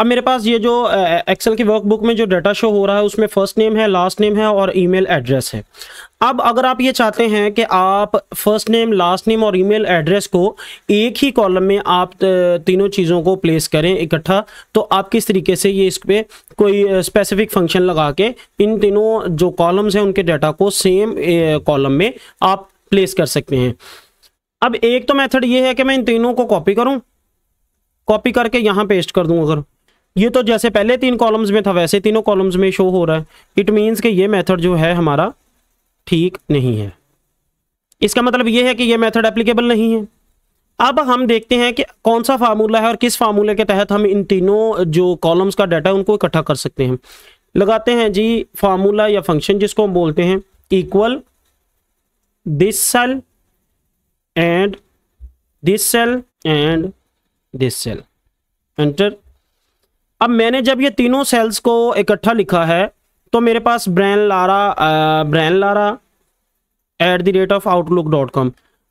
अब मेरे पास ये जो एक्सेल की वर्कबुक में जो डाटा शो हो रहा है उसमें फर्स्ट नेम है लास्ट नेम है और ईमेल एड्रेस है अब अगर आप ये चाहते हैं कि आप फर्स्ट नेम लास्ट नेम और ईमेल एड्रेस को एक ही कॉलम में आप तीनों चीज़ों को प्लेस करें इकट्ठा तो आप किस तरीके से ये इस पर कोई स्पेसिफिक फंक्शन लगा के इन तीनों जो कॉलम्स हैं उनके डाटा को सेम कॉलम में आप प्लेस कर सकते हैं अब एक तो मैथड ये है कि मैं इन तीनों को कॉपी करूँ कॉपी करके यहाँ पेस्ट कर दूँ अगर ये तो जैसे पहले तीन कॉलम्स में था वैसे तीनों कॉलम्स में शो हो रहा है इट मीन्स कि ये मेथड जो है हमारा ठीक नहीं है इसका मतलब ये है कि ये मेथड एप्लीकेबल नहीं है अब हम देखते हैं कि कौन सा फार्मूला है और किस फार्मूले के तहत हम इन तीनों जो कॉलम्स का डाटा उनको इकट्ठा कर सकते हैं लगाते हैं जी फार्मूला या फंक्शन जिसको हम बोलते हैं equal this cell and this cell and this cell enter अब मैंने जब ये तीनों सेल्स को इकट्ठा लिखा है तो मेरे पास Brian Lara Brian Lara at the rate of Outlook dot com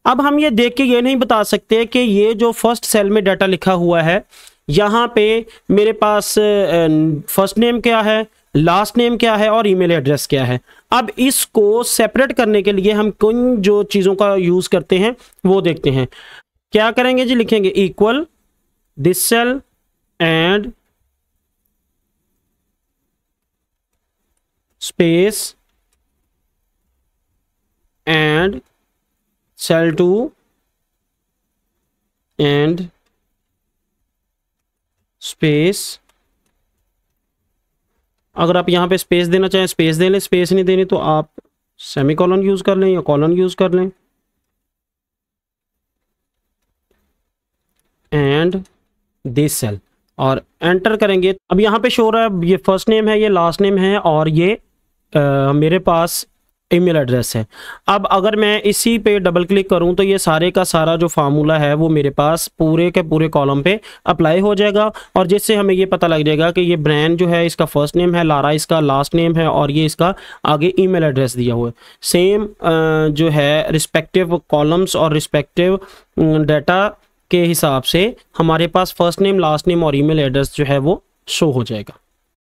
अब हम ये देख के ये नहीं बता सकते कि ये जो फर्स्ट सेल में डाटा लिखा हुआ है यहाँ पे मेरे पास फर्स्ट नेम क्या है लास्ट नेम क्या है और ईमेल एड्रेस क्या है अब इसको सेपरेट करने के लिए हम किन जो चीज़ों का यूज़ करते हैं वो देखते हैं क्या करेंगे जी लिखेंगे equal this cell and space and cell two and space अगर आप यहां पे स्पेस देना चाहें स्पेस दे लें स्पेस नहीं देनी तो आप सेमी कॉलन यूज़ कर लें या कॉलन यूज़ कर लें एंड दिस सेल और एंटर करेंगे अब यहां पे शो रहा है ये फर्स्ट नेम है ये लास्ट नेम है और ये आ, मेरे पास ईमेल एड्रेस है अब अगर मैं इसी पे डबल क्लिक करूं तो ये सारे का सारा जो फार्मूला है वो मेरे पास पूरे के पूरे कॉलम पे अप्लाई हो जाएगा और जिससे हमें ये पता लग जाएगा कि ये ब्रांड जो है इसका फर्स्ट नेम है लारा इसका लास्ट नेम है और ये इसका आगे ईमेल एड्रेस दिया हुआ है सेम जो है रिस्पेक्टिव कॉलम्स और रिस्पेक्टिव डाटा के हिसाब से हमारे पास फर्स्ट नेम लास्ट नेम और ईमेल एड्रेस जो है वो शो हो जाएगा